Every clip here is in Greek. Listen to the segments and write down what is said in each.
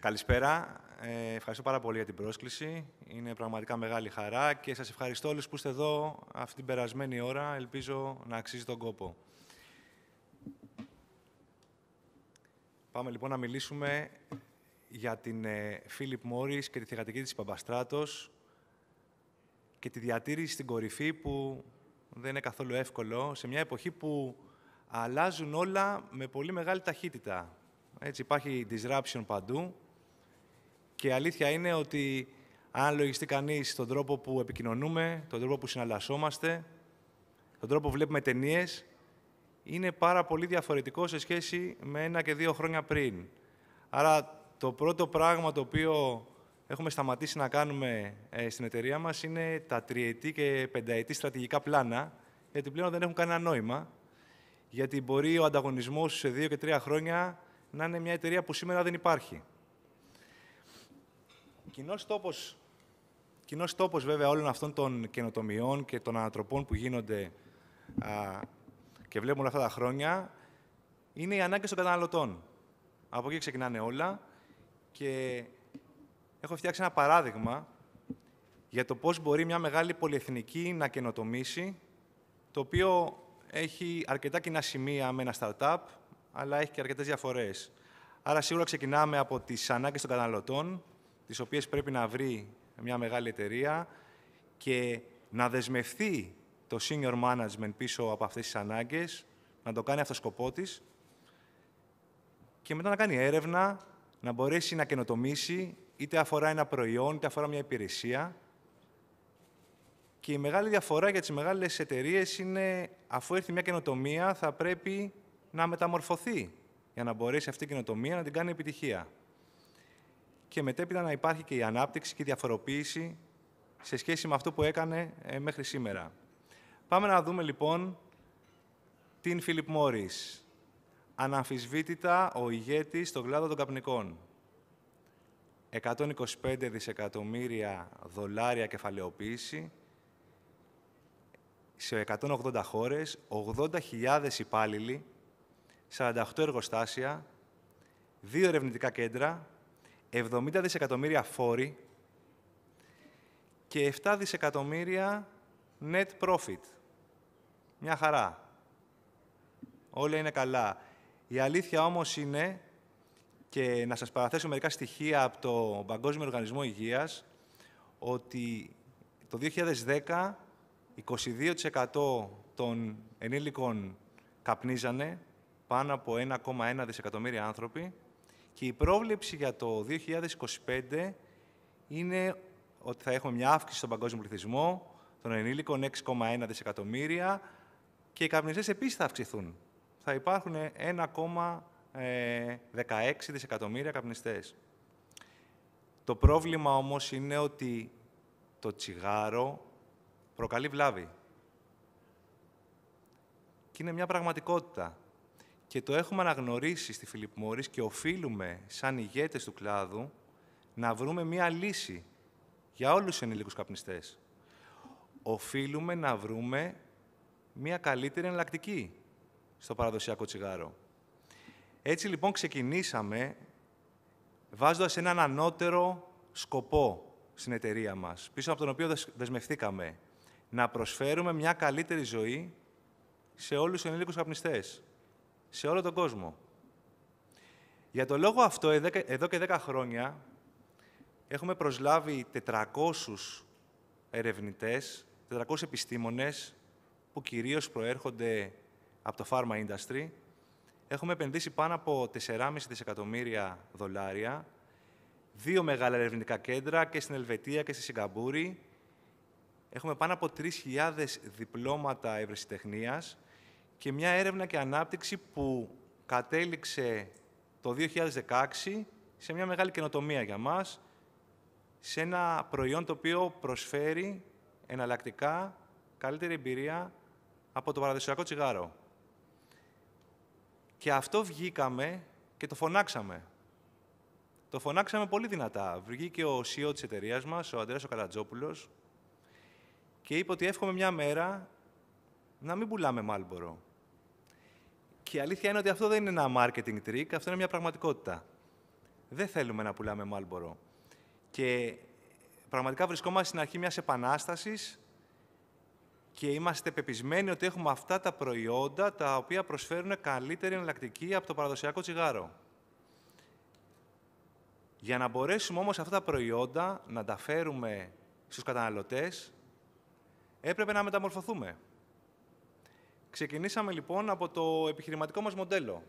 Καλησπέρα. Ε, ευχαριστώ πάρα πολύ για την πρόσκληση. Είναι πραγματικά μεγάλη χαρά και σας ευχαριστώ όλους που είστε εδώ αυτή την περασμένη ώρα. Ελπίζω να αξίζει τον κόπο. Πάμε λοιπόν να μιλήσουμε για την ε, Φίλιπ Μόρις και τη θηγατική της Παπαστράτος και τη διατήρηση στην κορυφή που δεν είναι καθόλου εύκολο σε μια εποχή που αλλάζουν όλα με πολύ μεγάλη ταχύτητα. Έτσι, υπάρχει disruption παντού και η αλήθεια είναι ότι αν λογιστεί κανείς τον τρόπο που επικοινωνούμε, τον τρόπο που συναλλασσόμαστε, τον τρόπο που βλέπουμε ταινίες, είναι πάρα πολύ διαφορετικό σε σχέση με ένα και δύο χρόνια πριν. Άρα το πρώτο πράγμα το οποίο έχουμε σταματήσει να κάνουμε ε, στην εταιρεία μας είναι τα τριετή και πενταετή στρατηγικά πλάνα, γιατί πλέον δεν έχουν κανένα νόημα, γιατί μπορεί ο ανταγωνισμός σε δύο και τρία χρόνια να είναι μια εταιρεία που σήμερα δεν υπάρχει. Κοινός τόπος, κοινός τόπος βέβαια όλων αυτών των καινοτομιών και των ανατροπών που γίνονται α, και βλέπουμε όλα αυτά τα χρόνια είναι οι ανάγκες των καταναλωτών. Από εκεί ξεκινάνε όλα και έχω φτιάξει ένα παράδειγμα για το πώς μπορεί μια μεγάλη πολυεθνική να καινοτομήσει, το οποίο έχει αρκετά κοινά σημεία με ένα startup, αλλά έχει και αρκετές διαφορές. Άρα, σίγουρα ξεκινάμε από τις ανάγκες των καταναλωτών, τις οποίες πρέπει να βρει μια μεγάλη εταιρεία και να δεσμευτεί το senior management πίσω από αυτές τις ανάγκες να το κάνει αυτό σκοπό της και μετά να κάνει έρευνα, να μπορέσει να καινοτομήσει, είτε αφορά ένα προϊόν, είτε αφορά μια υπηρεσία. Και η μεγάλη διαφορά για τις μεγάλες εταιρείες είναι, αφού έρθει μια καινοτομία, θα πρέπει να μεταμορφωθεί για να μπορέσει αυτή η κοινοτομία να την κάνει επιτυχία. Και μετέπειτα να υπάρχει και η ανάπτυξη και η διαφοροποίηση σε σχέση με αυτό που έκανε ε, μέχρι σήμερα. Πάμε να δούμε λοιπόν την Φίλιπ Μόρις. Αναμφισβήτητα ο ηγέτης στον κλάδο των καπνικών. 125 δισεκατομμύρια δολάρια κεφαλαιοποίηση σε 180 χώρες, 80.000 υπάλληλοι, 48 εργοστάσια, 2 ερευνητικά κέντρα, 70 δισεκατομμύρια φόροι και 7 δισεκατομμύρια net profit. Μια χαρά. Όλα είναι καλά. Η αλήθεια όμως είναι, και να σας παραθέσω μερικά στοιχεία από το Παγκόσμιο Οργανισμό Υγείας, ότι το 2010 22% των ενήλικων καπνίζανε, πάνω από 1,1 δισεκατομμύρια άνθρωποι και η πρόβλεψη για το 2025 είναι ότι θα έχουμε μια αύξηση στον παγκόσμιο πληθυσμό, των ενήλικων 6,1 δισεκατομμύρια και οι καπνιστές επίσης θα αυξηθούν. Θα υπάρχουν 1,16 δισεκατομμύρια καπνιστές. Το πρόβλημα όμως είναι ότι το τσιγάρο προκαλεί βλάβη. Και είναι μια πραγματικότητα και το έχουμε αναγνωρίσει στη Φιλιπ Μόρις και οφείλουμε σαν ηγέτες του κλάδου να βρούμε μία λύση για όλους τους ενηλίκους καπνιστές. Οφείλουμε να βρούμε μία καλύτερη εναλλακτική στο παραδοσιακό τσιγάρο. Έτσι λοιπόν ξεκινήσαμε βάζοντας έναν ανώτερο σκοπό στην εταιρεία μας, πίσω από τον οποίο δεσμευτήκαμε να προσφέρουμε μια καλύτερη ζωή σε όλους τους ενήλικους καπνιστές σε όλο τον κόσμο. Για το λόγο αυτό, εδώ και 10 χρόνια, έχουμε προσλάβει 400 ερευνητές, 400 επιστήμονες, που κυρίως προέρχονται από το pharma industry. Έχουμε επενδύσει πάνω από 4,5 δισεκατομμύρια δολάρια, δύο μεγάλα ερευνητικά κέντρα και στην Ελβετία και στη Σιγκαμπούρη. Έχουμε πάνω από 3.000 διπλώματα ευρεσιτεχνίας, και μια έρευνα και ανάπτυξη που κατέληξε το 2016 σε μια μεγάλη καινοτομία για μας, σε ένα προϊόν το οποίο προσφέρει εναλλακτικά καλύτερη εμπειρία από το παραδοσιακό τσιγάρο. Και αυτό βγήκαμε και το φωνάξαμε. Το φωνάξαμε πολύ δυνατά. Βγήκε ο CEO της εταιρείας μας, ο Αντρέας ο Καρατζόπουλος, και είπε ότι εύχομαι μια μέρα να μην πουλάμε Μάλμπορο. Και η αλήθεια είναι ότι αυτό δεν είναι ένα marketing trick, αυτό είναι μια πραγματικότητα. Δεν θέλουμε να πουλάμε Μάλμπορο. Και πραγματικά βρισκόμαστε στην αρχή μιας επανάστασης και είμαστε πεπισμένοι ότι έχουμε αυτά τα προϊόντα τα οποία προσφέρουν καλύτερη εναλλακτική από το παραδοσιακό τσιγάρο. Για να μπορέσουμε όμως αυτά τα προϊόντα να τα φέρουμε στους καταναλωτές, έπρεπε να μεταμορφωθούμε. Ξεκινήσαμε λοιπόν από το επιχειρηματικό μας μοντέλο.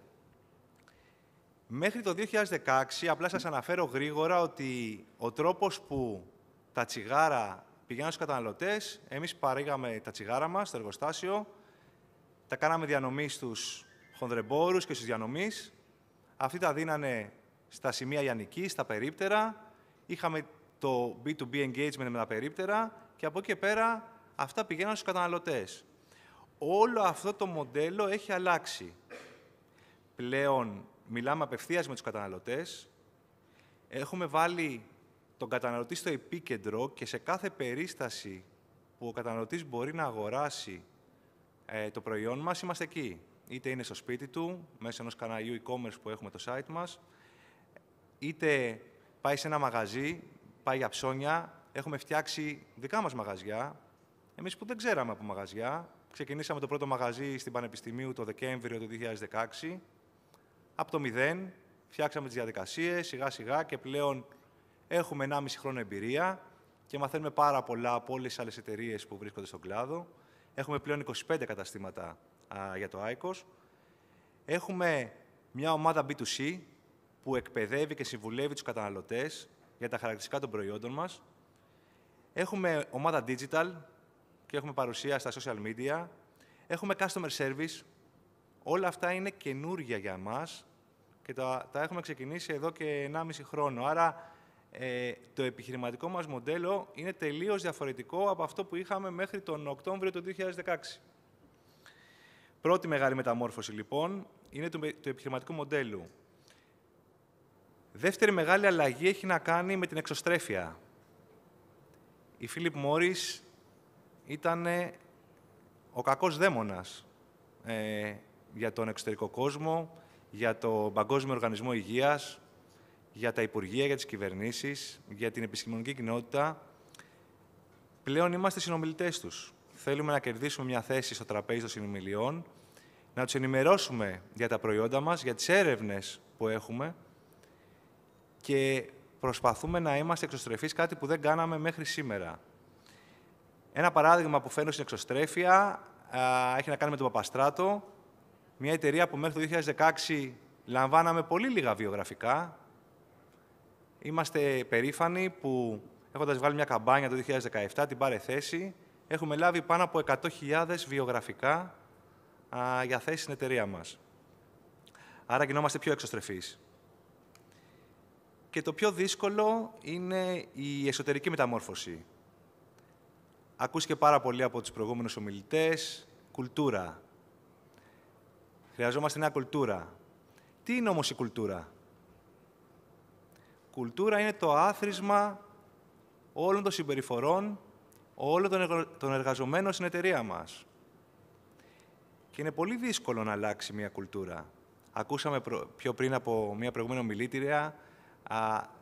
Μέχρι το 2016, απλά σας αναφέρω γρήγορα ότι ο τρόπος που τα τσιγάρα πηγαίνουν στους καταναλωτές, εμείς παρήγαμε τα τσιγάρα μας στο εργοστάσιο, τα κάναμε διανομή στους χονδρεμπόρους και στους διανομείς, αυτοί τα δίνανε στα σημεία Ιαννική, στα περίπτερα, είχαμε το B2B engagement με τα περίπτερα και από εκεί και πέρα αυτά πηγαίναν στους καταναλωτές όλο αυτό το μοντέλο έχει αλλάξει. Πλέον μιλάμε απευθείας με τους καταναλωτές, έχουμε βάλει τον καταναλωτή στο επίκεντρο και σε κάθε περίσταση που ο καταναλωτής μπορεί να αγοράσει ε, το προϊόν μας, είμαστε εκεί. Είτε είναι στο σπίτι του, μεσα ενος ενός καναλιού e-commerce που έχουμε το site μας, είτε πάει σε ένα μαγαζί, πάει για ψώνια, έχουμε φτιάξει δικά μας μαγαζιά, εμείς που δεν ξέραμε από μαγαζιά, Ξεκινήσαμε το πρώτο μαγαζί στην Πανεπιστημίου το Δεκέμβριο του 2016. Από το μηδέν φτιάξαμε τις διαδικασίες σιγά σιγά και πλέον έχουμε 1,5 χρόνο εμπειρία και μαθαίνουμε πάρα πολλά από όλες τις άλλες εταιρείες που βρίσκονται στον κλάδο. Έχουμε πλέον 25 καταστήματα α, για το ICOS. Έχουμε μια ομάδα B2C που εκπαιδεύει και συμβουλεύει τους καταναλωτές για τα χαρακτηριστικά των προϊόντων μας. Έχουμε ομάδα digital και έχουμε παρουσία στα social media, έχουμε customer service. Όλα αυτά είναι καινούργια για μας και τα, τα έχουμε ξεκινήσει εδώ και 1,5 χρόνο. Άρα ε, το επιχειρηματικό μας μοντέλο είναι τελείως διαφορετικό από αυτό που είχαμε μέχρι τον Οκτώβριο του 2016. Πρώτη μεγάλη μεταμόρφωση, λοιπόν, είναι του το επιχειρηματικού μοντέλου. Δεύτερη μεγάλη αλλαγή έχει να κάνει με την εξωστρέφεια. Η Φίλιπ Μόρις, ήταν ο κακός δαίμονας ε, για τον εξωτερικό κόσμο, για τον Παγκόσμιο Οργανισμό Υγείας, για τα Υπουργεία, για τις κυβερνήσεις, για την επιστημονική κοινότητα. Πλέον είμαστε συνομιλητές τους. Θέλουμε να κερδίσουμε μια θέση στο τραπέζι των συνομιλιών, να τους ενημερώσουμε για τα προϊόντα μας, για τις έρευνες που έχουμε και προσπαθούμε να είμαστε εξωστρεφείς κάτι που δεν κάναμε μέχρι σήμερα. Ένα παράδειγμα που φέρνω στην εξωστρέφεια α, έχει να κάνει με τον Παπαστράτο, μια εταιρεία που μέχρι το 2016 λαμβάναμε πολύ λίγα βιογραφικά. Είμαστε περήφανοι που έχοντας βάλει μια καμπάνια το 2017, την πάρε θέση, έχουμε λάβει πάνω από 100.000 βιογραφικά α, για θέση στην εταιρεία μας. Άρα γινόμαστε πιο εξωστρεφείς. Και το πιο δύσκολο είναι η εσωτερική μεταμόρφωση. Ακούστηκε πάρα πολύ από τους προηγούμενους ομιλητές. Κουλτούρα. Χρειαζόμαστε μια κουλτούρα. Τι είναι όμως η κουλτούρα. Κουλτούρα είναι το άθροισμα όλων των συμπεριφορών όλων των εργαζομένων στην εταιρεία μας. Και είναι πολύ δύσκολο να αλλάξει μια κουλτούρα. Ακούσαμε πιο πριν από μια προηγούμενη ομιλήτρια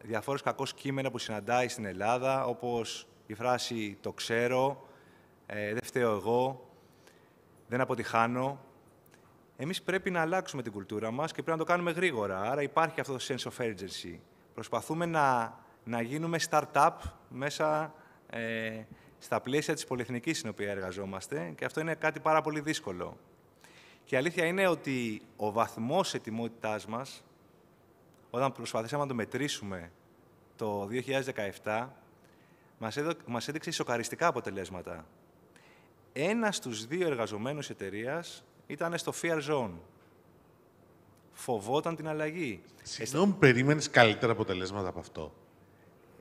διαφόρους κείμενα που συναντάει στην Ελλάδα, όπως η φράση «το ξέρω», ε, «δεν φταίω εγώ», «δεν αποτυχάνω». Εμείς πρέπει να αλλάξουμε την κουλτούρα μας και πρέπει να το κάνουμε γρήγορα. Άρα υπάρχει αυτό το sense of urgency. Προσπαθούμε να, να γινουμε startup μέσα ε, στα πλαίσια της πολυεθνικής στην οποία εργαζόμαστε και αυτό είναι κάτι πάρα πολύ δύσκολο. Και η αλήθεια είναι ότι ο βαθμός ετοιμότητάς μας, όταν προσπαθήσαμε να το μετρήσουμε το 2017, μας, έδειξε σοκαριστικά αποτελέσματα. Ένας στους δύο εργαζομένους εταιρείας ήταν στο fear zone. Φοβόταν την αλλαγή. Συγγνώμη, Εστα... περίμενε καλύτερα αποτελέσματα από αυτό.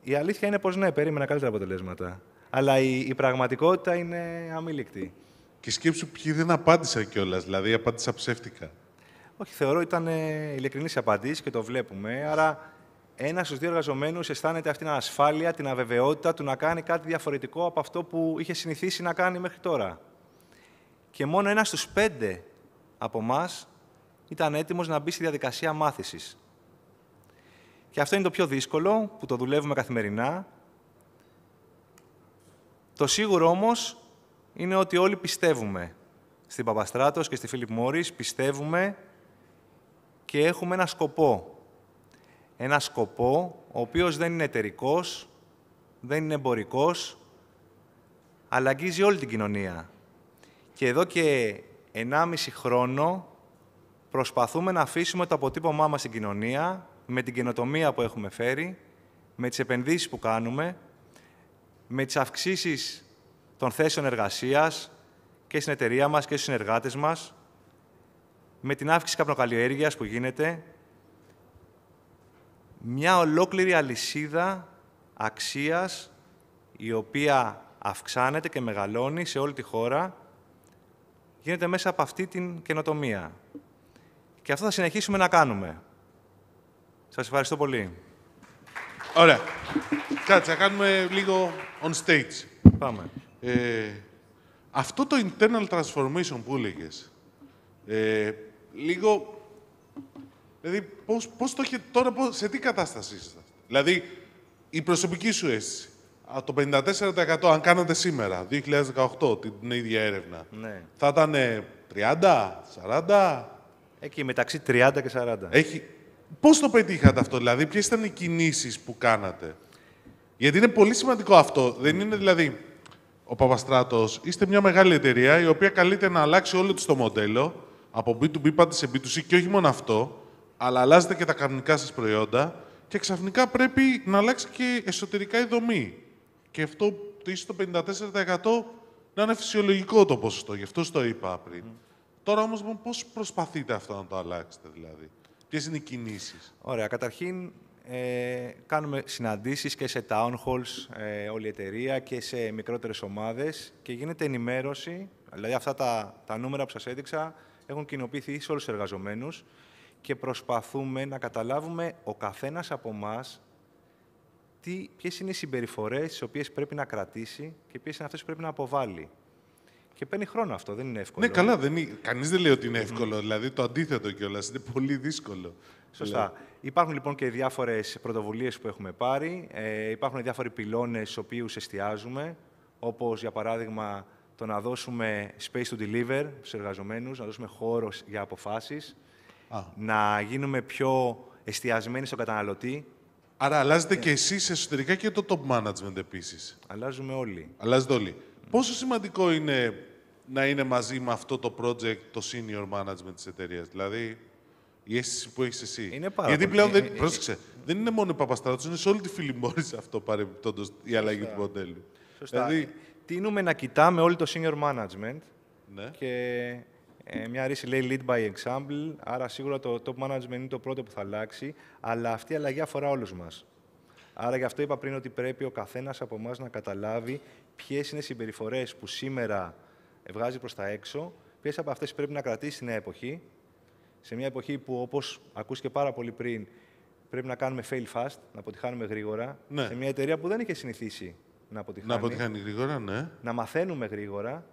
Η αλήθεια είναι πώ ναι, περίμενα καλύτερα αποτελέσματα. Αλλά η, πραγματικότητα είναι αμήλικτη. Και σκέψου ποιοι δεν απάντησαν κιόλας, δηλαδή απάντησα ψεύτικα. Όχι, θεωρώ ήταν ε, ειλικρινής απαντήσεις και το βλέπουμε. Άρα ένας στους δύο εργαζομένους αισθάνεται αυτήν την ασφάλεια, την αβεβαιότητα του να κάνει κάτι διαφορετικό από αυτό που είχε συνηθίσει να κάνει μέχρι τώρα. Και μόνο ένας στους πέντε από εμάς ήταν έτοιμος να μπει στη διαδικασία μάθησης. Και αυτό είναι το πιο δύσκολο που το δουλεύουμε καθημερινά. Το σίγουρο όμως είναι ότι όλοι πιστεύουμε. Στην Παπαστράτος και στη Φίλιπ μόρις, πιστεύουμε και έχουμε ένα σκοπό ένα σκοπό, ο οποίος δεν είναι εταιρικός, δεν είναι εμπορικός, αλλά αγγίζει όλη την κοινωνία. Και εδώ και 1,5 χρόνο προσπαθούμε να αφήσουμε το αποτύπωμά μας στην κοινωνία, με την καινοτομία που έχουμε φέρει, με τις επενδύσεις που κάνουμε, με τις αυξήσεις των θέσεων εργασίας και στην εταιρεία μας και στους συνεργάτες μας, με την αύξηση καπνοκαλλιέργειας που γίνεται, μια ολόκληρη αλυσίδα αξίας η οποία αυξάνεται και μεγαλώνει σε όλη τη χώρα, γίνεται μέσα από αυτή την καινοτομία. Και αυτό θα συνεχίσουμε να κάνουμε. Σας ευχαριστώ πολύ. Ωραία. Κάτσε, θα κάνουμε λίγο on stage. Πάμε. Ε, αυτό το internal transformation που έλεγες, ε, λίγο Δηλαδή, πώς, πώς το έχετε τώρα, πώς, σε τι κατάσταση είστε. Δηλαδή, η προσωπική σου αίσθηση. Το 54% αν κάνατε σήμερα, 2018, την ίδια έρευνα, ναι. θα ήταν 30, 40... Εκεί μεταξύ 30 και 40. Έχει... Πώς το πετύχατε αυτό, δηλαδή, ποιες ήταν οι κινήσεις που κάνατε. Γιατί είναι πολύ σημαντικό αυτό. Δεν είναι δηλαδή, ο Παπαστράτος, είστε μια μεγάλη εταιρεία η οποία καλείται να αλλάξει όλο της το μοντέλο, από B2B πάτε σε B2C και όχι μόνο αυτό, αλλά αλλάζετε και τα κανονικά σας προϊόντα και ξαφνικά πρέπει να αλλάξει και εσωτερικά η δομή. Και αυτό το ίσως το 54% να είναι φυσιολογικό το ποσοστό, γι' αυτό το είπα πριν. Τώρα όμως λοιπόν, πώς προσπαθείτε αυτό να το αλλάξετε δηλαδή. Ποιες είναι οι κινήσεις. Ωραία, καταρχήν ε, κάνουμε συναντήσεις και σε town halls ε, όλη η εταιρεία και σε μικρότερες ομάδες και γίνεται ενημέρωση, δηλαδή αυτά τα, τα νούμερα που σας έδειξα έχουν κοινοποιηθεί σε όλους τους εργαζομένους και προσπαθούμε να καταλάβουμε ο καθένας από εμά ποιες είναι οι συμπεριφορές τις οποίες πρέπει να κρατήσει και ποιες είναι αυτές που πρέπει να αποβάλει. Και παίρνει χρόνο αυτό, δεν είναι εύκολο. Ναι, καλά, δεν είναι... κανείς δεν λέει ότι είναι εύκολο, δηλαδή το αντίθετο κιόλας, είναι πολύ δύσκολο. Σωστά. Υπάρχουν λοιπόν και διάφορες πρωτοβουλίες που έχουμε πάρει, ε, υπάρχουν διάφοροι πυλώνες στους οποίους εστιάζουμε, όπως για παράδειγμα το να δώσουμε space to deliver στους εργαζομένους, να δώσουμε χώρος για αποφάσεις, Α. να γίνουμε πιο εστιασμένοι στον καταναλωτή. Άρα αλλάζετε και εσείς εσωτερικά και το top management επίσης. Αλλάζουμε όλοι. Αλλάζετε όλοι. Mm. Πόσο σημαντικό είναι να είναι μαζί με αυτό το project το senior management της εταιρείας. Δηλαδή, η αίσθηση που έχεις εσύ. Είναι πάρα Γιατί πλέον δεν, ε, ε, ε. πρόσεξε, δεν είναι μόνο η Παπαστράτους, είναι σε όλη τη μόλι αυτό παρεμπιπτόντως η αλλαγή του μοντέλου. Σωστά. Δηλαδή... Τίνουμε να κοιτάμε όλοι το senior management ναι. και ε, μια ρίση λέει lead by example, άρα σίγουρα το top management είναι το πρώτο που θα αλλάξει, αλλά αυτή η αλλαγή αφορά όλους μας. Άρα γι' αυτό είπα πριν ότι πρέπει ο καθένας από εμάς να καταλάβει ποιες είναι οι συμπεριφορές που σήμερα βγάζει προς τα έξω, ποιες από αυτές πρέπει να κρατήσει την νέα εποχή, σε μια εποχή που όπως ακούστηκε πάρα πολύ πριν, πρέπει να κάνουμε fail fast, να αποτυχάνουμε γρήγορα, ναι. σε μια εταιρεία που δεν είχε συνηθίσει να αποτυχάνει. Να αποτυχάνει γρήγορα, ναι. Να μαθαίνουμε γρήγορα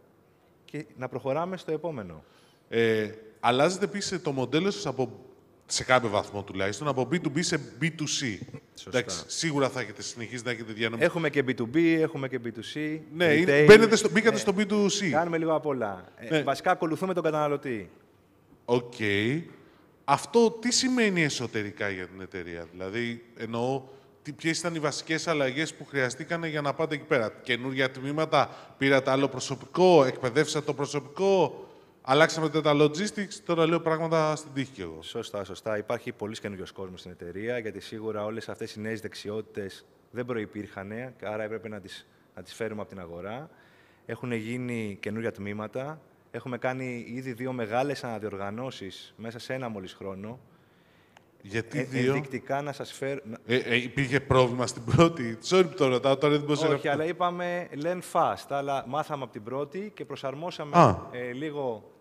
και να προχωράμε στο επόμενο. Ε, αλλάζεται επίση το μοντέλο σας από σε κάποιο βαθμό τουλάχιστον, από B2B σε B2C. Σωστά. Εντάξει, σίγουρα θα έχετε συνεχίσει να έχετε διανομή. Έχουμε και B2B, έχουμε και B2C. Ναι, στο, μπήκατε ναι, στο B2C. Κάνουμε λίγο απ' όλα. Ε, ναι. Ε, βασικά ακολουθούμε τον καταναλωτή. Οκ. Okay. Αυτό τι σημαίνει εσωτερικά για την εταιρεία. Δηλαδή, εννοώ ποιες ήταν οι βασικές αλλαγές που χρειαστήκανε για να πάτε εκεί πέρα. Καινούργια τμήματα, πήρατε άλλο προσωπικό, εκπαιδεύσατε το προσωπικό. Αλλάξαμε τα logistics, τώρα λέω πράγματα στην τύχη κι εγώ. Σωστά, σωστά. Υπάρχει πολύ καινούριο κόσμος στην εταιρεία, γιατί σίγουρα όλες αυτές οι νέες δεξιότητες δεν προπήρχαν, άρα έπρεπε να τις να τις φέρουμε από την αγορά. Έχουν γίνει καινούργια τμήματα. Έχουμε κάνει ήδη δύο μεγάλες αναδιοργανώσεις μέσα σε ένα μόλις χρόνο. Γιατί ε, δύο. Ενδεικτικά να σας φέρω. Ε, ε, υπήρχε πρόβλημα στην πρώτη. Sorry που το ρωτάω, τώρα δεν μπορούσα να. Όχι, αλλά είπαμε learn fast. Αλλά μάθαμε από την πρώτη και προσαρμόσαμε ε, λίγο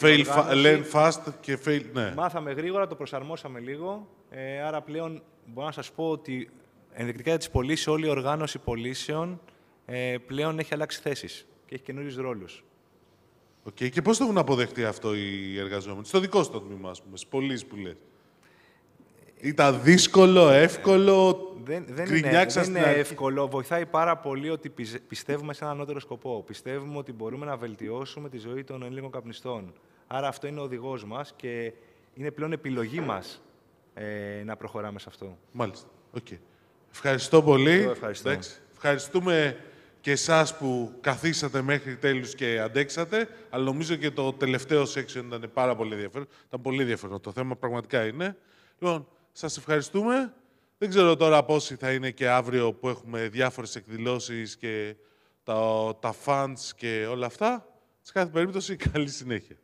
Fail fast και fail. Ναι. Μάθαμε γρήγορα, το προσαρμόσαμε λίγο. Ε, άρα πλέον μπορώ να σας πω ότι ενδεικτικά για τις πωλήσεις, όλη η οργάνωση πωλήσεων ε, πλέον έχει αλλάξει θέσεις και έχει καινούριους ρόλους. Okay. Και πώς το έχουν αποδεχτεί αυτό οι εργαζόμενοι, στο δικό σου τμήμα, ας πούμε, στις πωλήσεις που λέει. Ήταν δύσκολο, εύκολο, δεν, δεν είναι, είναι εύκολο. Βοηθάει πάρα πολύ ότι πιστεύουμε σε έναν ανώτερο σκοπό. Πιστεύουμε ότι μπορούμε να βελτιώσουμε τη ζωή των ελλήνικων καπνιστών. Άρα αυτό είναι ο οδηγός μας και είναι πλέον επιλογή μας ε, να προχωράμε σε αυτό. Μάλιστα. Okay. Ευχαριστώ πολύ. ευχαριστώ. Ευχαριστούμε και εσάς που καθίσατε μέχρι τέλους και αντέξατε. Αλλά νομίζω και το τελευταίο section ήταν πάρα πολύ ενδιαφέρον. Ήταν πολύ ενδιαφέρον το θέμα, πραγματικά είναι. Λοιπόν, σας ευχαριστούμε. Δεν ξέρω τώρα πόσοι θα είναι και αύριο που έχουμε διάφορες εκδηλώσεις και τα, τα fans και όλα αυτά. Σε κάθε περίπτωση, καλή συνέχεια.